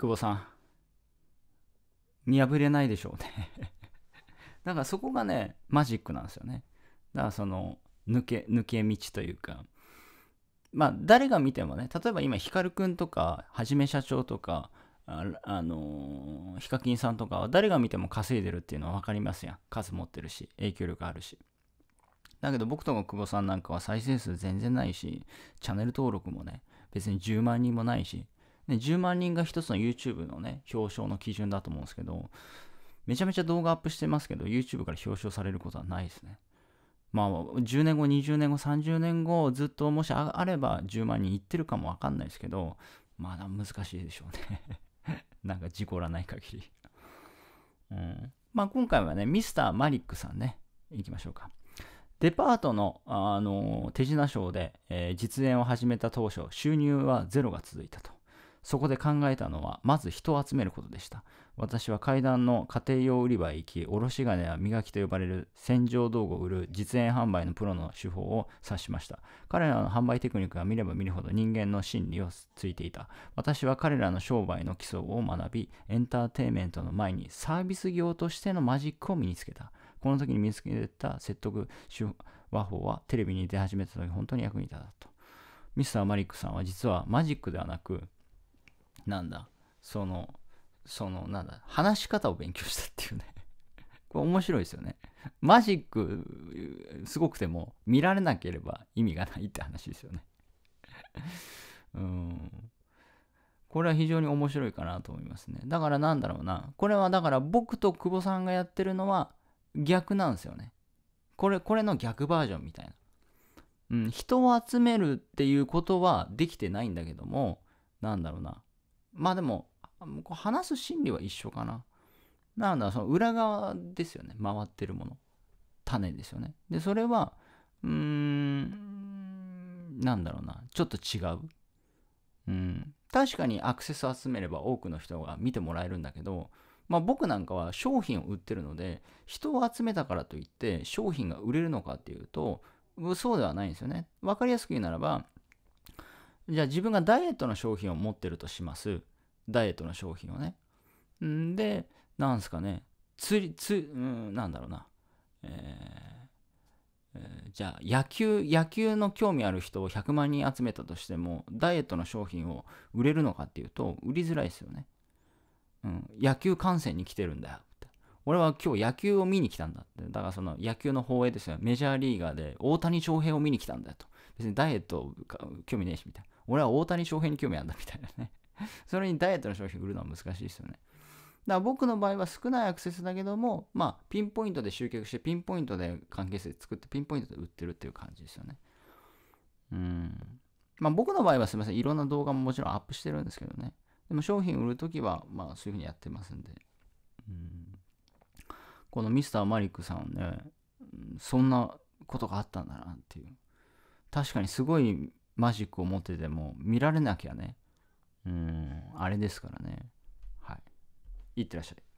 久保さん。見破れないでしょうね だからそこがね、マジックなんですよね。だからその、抜け、抜け道というか。まあ、誰が見てもね、例えば今、光くんとか、はじめ社長とか、あ、あのー、ヒカキンさんとかは誰が見ても稼いでるっていうのは分かりますやん。数持ってるし、影響力あるし。だけど僕とか久保さんなんかは再生数全然ないし、チャンネル登録もね、別に10万人もないし、ね、10万人が一つの YouTube のね、表彰の基準だと思うんですけど、めちゃめちゃ動画アップしてますけど、YouTube から表彰されることはないですね。まあ、10年後、20年後、30年後、ずっともしあれば10万人いってるかもわかんないですけど、まだ難しいでしょうね なんか事故らない限りうん。まあ今回はね、ミスターマリックさんね、行きましょうか。デパートの、あのー、手品賞で、えー、実演を始めた当初、収入はゼロが続いたと。そこで考えたのは、まず人を集めることでした。私は階段の家庭用売り場へ行き、おろし金や磨きと呼ばれる洗浄道具を売る実演販売のプロの手法を指しました。彼らの販売テクニックが見れば見るほど人間の心理をついていた。私は彼らの商売の基礎を学び、エンターテインメントの前にサービス業としてのマジックを身につけた。この時に身につけた説得手話法はテレビに出始めた時本当に役に立ったと。ミスター・マリックさんは実はマジックではなく、なんだ、その、その、なんだ、話し方を勉強したっていうね これ面白いですよね。マジック、すごくても、見られなければ意味がないって話ですよね うん。これは非常に面白いかなと思いますね。だからなんだろうな。これはだから僕と久保さんがやってるのは逆なんですよね。これ、これの逆バージョンみたいな。うん、人を集めるっていうことはできてないんだけども、なんだろうな。まあでも、話す心理は一緒かな。なので、その裏側ですよね。回ってるもの。種ですよね。で、それは、うーん、なんだろうな。ちょっと違う。うん。確かにアクセス集めれば多くの人が見てもらえるんだけど、まあ僕なんかは商品を売ってるので、人を集めたからといって商品が売れるのかっていうと、そうではないんですよね。わかりやすく言うならば、じゃあ自分がダイエットの商品を持ってるとします。ダイエットの商品をね。んで、なんすかね、釣り、つうん、なんだろうな。えー、えー、じゃあ、野球、野球の興味ある人を100万人集めたとしても、ダイエットの商品を売れるのかっていうと、売りづらいですよね。うん、野球観戦に来てるんだよ。俺は今日野球を見に来たんだって。だからその野球の放映ですよ。メジャーリーガーで大谷翔平を見に来たんだよと。別にダイエット興味ねえしみたいな。俺は大谷翔平に興味あるんだみたいなね それにダイエットの商品売るのは難しいですよね。だから僕の場合は少ないアクセスだけども、まあ、ピンポイントで集客して、ピンポイントで関係性作って、ピンポイントで売ってるっていう感じですよね。うん。まあ、僕の場合はすみません。いろんな動画ももちろんアップしてるんですけどね。でも商品売るときは、まあ、そういうふうにやってますんで。うん。このミスターマリックさんね、そんなことがあったんだなっていう。確かにすごいマジックを持ってても、見られなきゃね、うんあれですからねはいいってらっしゃい